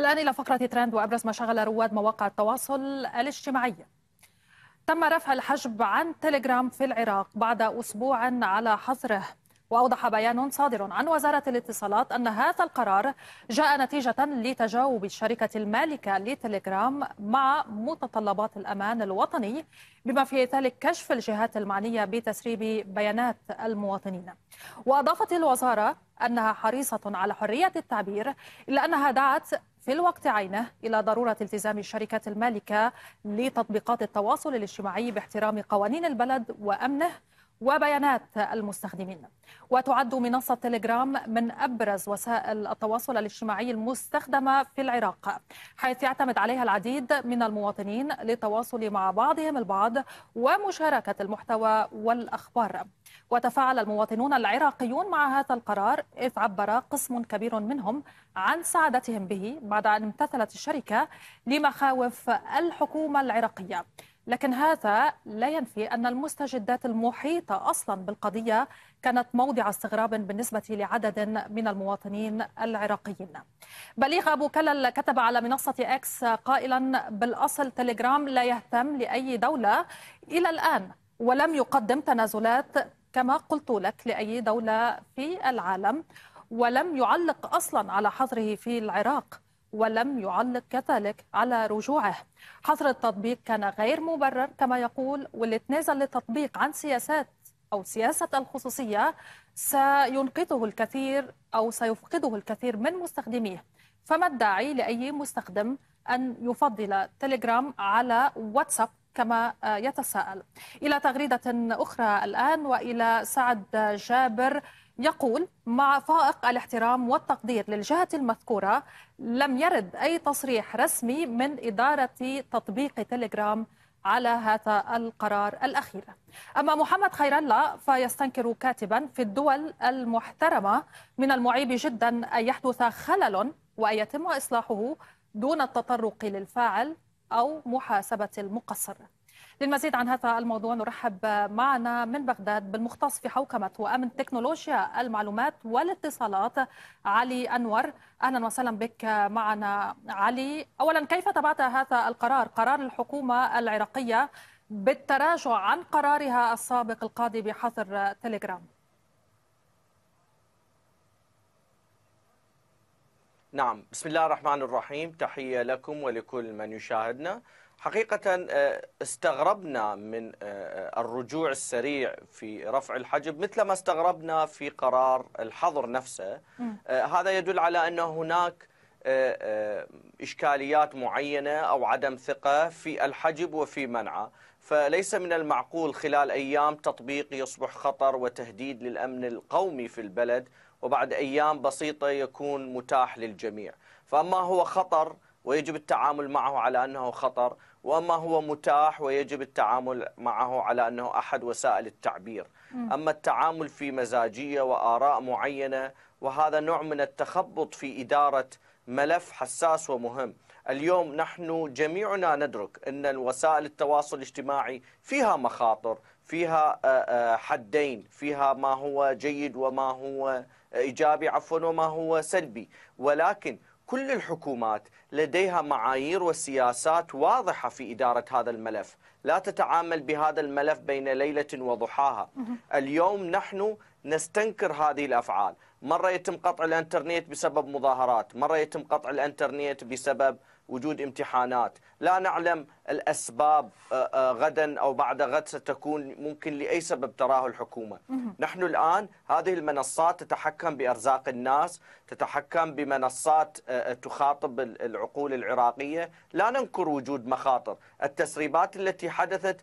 الآن إلى فقرة ترند وأبرز ما شغل رواد مواقع التواصل الاجتماعي تم رفع الحجب عن تيليجرام في العراق بعد أسبوع على حظره وأوضح بيان صادر عن وزارة الاتصالات أن هذا القرار جاء نتيجة لتجاوب الشركة المالكة لتليجرام مع متطلبات الأمان الوطني بما في ذلك كشف الجهات المعنية بتسريب بيانات المواطنين وأضافت الوزارة أنها حريصة على حرية التعبير إلا أنها دعت في الوقت عينه إلى ضرورة التزام الشركات المالكة لتطبيقات التواصل الاجتماعي باحترام قوانين البلد وأمنه وبيانات المستخدمين وتعد منصة تليجرام من أبرز وسائل التواصل الاجتماعي المستخدمة في العراق حيث يعتمد عليها العديد من المواطنين للتواصل مع بعضهم البعض ومشاركة المحتوى والأخبار وتفاعل المواطنون العراقيون مع هذا القرار إذ عبر قسم كبير منهم عن سعادتهم به بعد أن امتثلت الشركة لمخاوف الحكومة العراقية لكن هذا لا ينفي أن المستجدات المحيطة أصلا بالقضية كانت موضع استغراب بالنسبة لعدد من المواطنين العراقيين بليغ أبو كلل كتب على منصة أكس قائلا بالأصل تليجرام لا يهتم لأي دولة إلى الآن ولم يقدم تنازلات كما قلت لك لأي دولة في العالم ولم يعلق أصلا على حظره في العراق ولم يعلق كذلك على رجوعه حظر التطبيق كان غير مبرر كما يقول واللي تنازل للتطبيق عن سياسات أو سياسة الخصوصية سينقذه الكثير أو سيفقده الكثير من مستخدميه فما الداعي لأي مستخدم أن يفضل تليجرام على واتساب كما آه، يتساءل إلى تغريدة أخرى الآن وإلى سعد جابر يقول مع فائق الاحترام والتقدير للجهة المذكورة لم يرد أي تصريح رسمي من إدارة تطبيق تليجرام على هذا القرار الأخير أما محمد خير الله فيستنكر كاتبا في الدول المحترمة من المعيب جدا أن يحدث خلل وأن يتم إصلاحه دون التطرق للفاعل أو محاسبة المقصر للمزيد عن هذا الموضوع نرحب معنا من بغداد بالمختص في حوكمة وأمن تكنولوجيا المعلومات والاتصالات علي أنور أهلا وسهلا بك معنا علي أولا كيف تابعت هذا القرار قرار الحكومة العراقية بالتراجع عن قرارها السابق القاضي بحظر تليجرام نعم بسم الله الرحمن الرحيم تحية لكم ولكل من يشاهدنا حقيقة آه، استغربنا من آه، آه، الرجوع السريع في رفع الحجب مثل ما استغربنا في قرار الحظر نفسه هذا يدل على أن هناك إشكاليات معينة أو عدم ثقة في الحجب وفي منعه فليس من المعقول خلال أيام تطبيق يصبح خطر وتهديد للأمن القومي في البلد وبعد أيام بسيطة يكون متاح للجميع فما هو خطر ويجب التعامل معه على أنه خطر وما هو متاح ويجب التعامل معه على أنه أحد وسائل التعبير أما التعامل في مزاجية وآراء معينة وهذا نوع من التخبط في إدارة ملف حساس ومهم اليوم نحن جميعنا ندرك أن وسائل التواصل الاجتماعي فيها مخاطر فيها آه، آه، حدين فيها ما هو جيد وما هو آه، إيجابي عفوا وما هو سلبي ولكن كل الحكومات لديها معايير وسياسات واضحة في إدارة هذا الملف لا تتعامل بهذا الملف بين ليلة وضحاها اليوم نحن نستنكر هذه الأفعال مرة يتم قطع الانترنت بسبب مظاهرات مرة يتم قطع الانترنت بسبب وجود امتحانات لا نعلم الأسباب آه، آه، غدا أو بعد غد ستكون ممكن لأي سبب تراه الحكومة نحن الآن هذه المنصات تتحكم بأرزاق الناس تتحكم بمنصات آه، تخاطب العقول العراقية لا ننكر وجود مخاطر التسريبات التي حدثت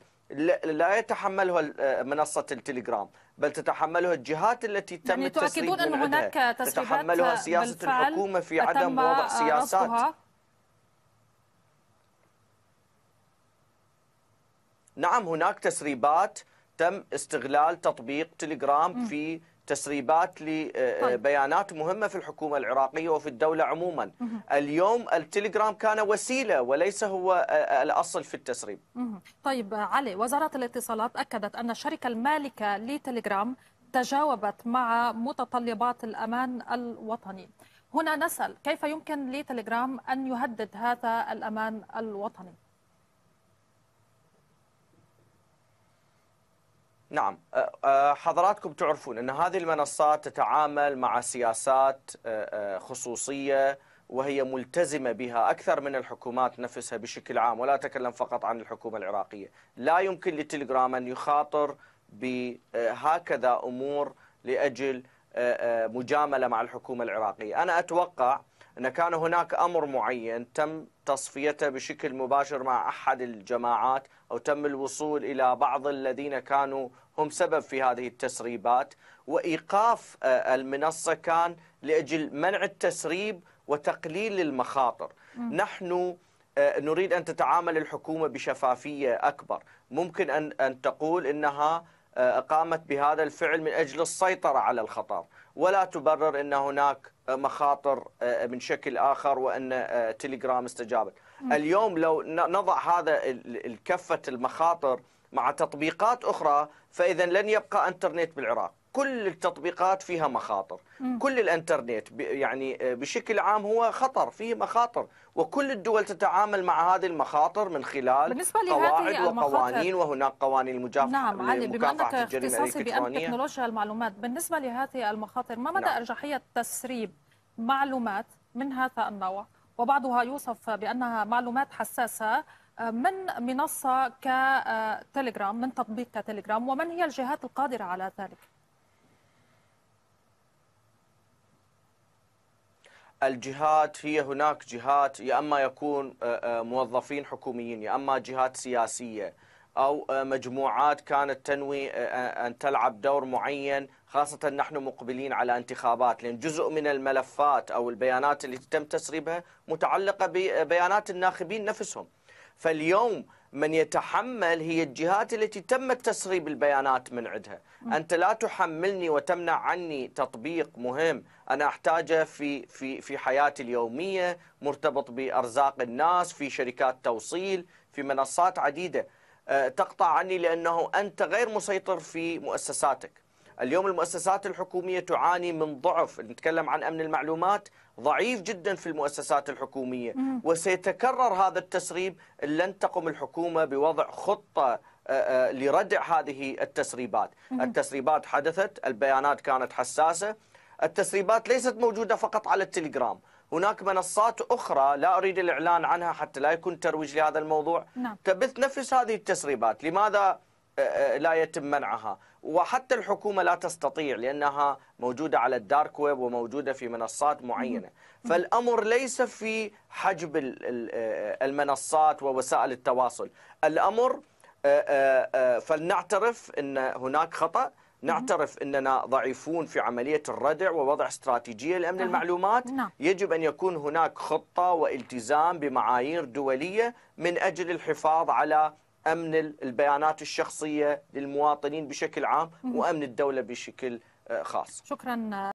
لا يتحملها منصة التليجرام بل تتحملها الجهات التي تم يعني تؤكدون أن هناك تسريبات تتحملها سياسة الحكومة في عدم وضع سياسات نعم هناك تسريبات تم استغلال تطبيق تليجرام في تسريبات لبيانات آه، آه، طيب. مهمة في الحكومة العراقية وفي الدولة عموما اليوم التليجرام كان وسيلة وليس هو آه، الأصل في التسريب طيب علي وزارة الاتصالات أكدت أن الشركة المالكة لتليجرام تجاوبت مع متطلبات الأمان الوطني هنا نسأل كيف يمكن لتليجرام أن يهدد هذا الأمان الوطني نعم أه، أه، حضراتكم تعرفون أن هذه المنصات تتعامل مع سياسات أه، خصوصية وهي ملتزمة بها أكثر من الحكومات نفسها بشكل عام ولا أتكلم فقط عن الحكومة العراقية لا يمكن لتليجرام أن يخاطر بهكذا أمور لأجل مجاملة مع الحكومة العراقية أنا أتوقع أن كان هناك أمر معين تم تصفيته بشكل مباشر مع أحد الجماعات أو تم الوصول إلى بعض الذين كانوا هم سبب في هذه التسريبات وإيقاف آه، المنصة كان لأجل منع التسريب وتقليل المخاطر نحن آه، نريد أن تتعامل الحكومة بشفافية أكبر ممكن أن, أن تقول أنها آه، قامت بهذا الفعل من أجل السيطرة على الخطر ولا تبرر أن هناك مخاطر آه، من شكل آخر وأن تليجرام آه، استجابت اليوم لو نضع هذا الكفة المخاطر مع تطبيقات أخرى فإذا لن يبقى انترنت بالعراق كل التطبيقات فيها مخاطر م. كل الانترنت يعني آه، بشكل عام هو خطر فيه مخاطر وكل الدول تتعامل مع هذه المخاطر من خلال بالنسبة قواعد وقوانين وهناك قوانين المجاف... نعم علي بما انك اختصاصي بامن تكنولوجيا المعلومات بالنسبه لهذه المخاطر ما مدى نعم. ارجحيه تسريب معلومات من هذا النوع وبعضها يوصف بانها معلومات حساسه آه، من منصه كتليجرام آه، من تطبيق كتليجرام ومن هي الجهات القادره على ذلك؟ الجهات هي هناك جهات يا اما يكون آه، آه، موظفين حكوميين يا اما جهات سياسيه او آه، مجموعات كانت تنوي ان تلعب دور معين خاصه نحن مقبلين على انتخابات لان جزء من الملفات او البيانات اللي تم تسريبها متعلقه ببيانات الناخبين نفسهم فاليوم من يتحمل هي الجهات التي تم تسريب البيانات من عندها أنت لا تحملني وتمنع عني تطبيق مهم أنا أحتاجه في, في, في حياتي اليومية مرتبط بأرزاق الناس في شركات توصيل في منصات عديدة أه، تقطع عني لأنه أنت غير مسيطر في مؤسساتك اليوم المؤسسات الحكومية تعاني من ضعف نتكلم عن أمن المعلومات ضعيف جدا في المؤسسات الحكومية وسيتكرر هذا التسريب إن لن تقم الحكومة بوضع خطة آه، آه، لردع هذه التسريبات التسريبات حدثت البيانات كانت حساسة التسريبات ليست موجودة فقط على التليجرام هناك منصات أخرى لا أريد الإعلان عنها حتى لا يكون ترويج لهذا الموضوع نعم. تبث نفس هذه التسريبات لماذا آه، لا يتم منعها وحتى الحكومة لا تستطيع لأنها موجودة على الدارك ويب وموجودة في منصات معينة فالأمر ليس في حجب آه، المنصات ووسائل التواصل الأمر آه، آه، فلنعترف أن هناك خطأ نعترف اننا ضعيفون في عمليه الردع ووضع استراتيجيه لامن المعلومات نعم. يجب ان يكون هناك خطه والتزام بمعايير دوليه من اجل الحفاظ على امن البيانات الشخصيه للمواطنين بشكل عام وامن الدوله بشكل آه، خاص شكرا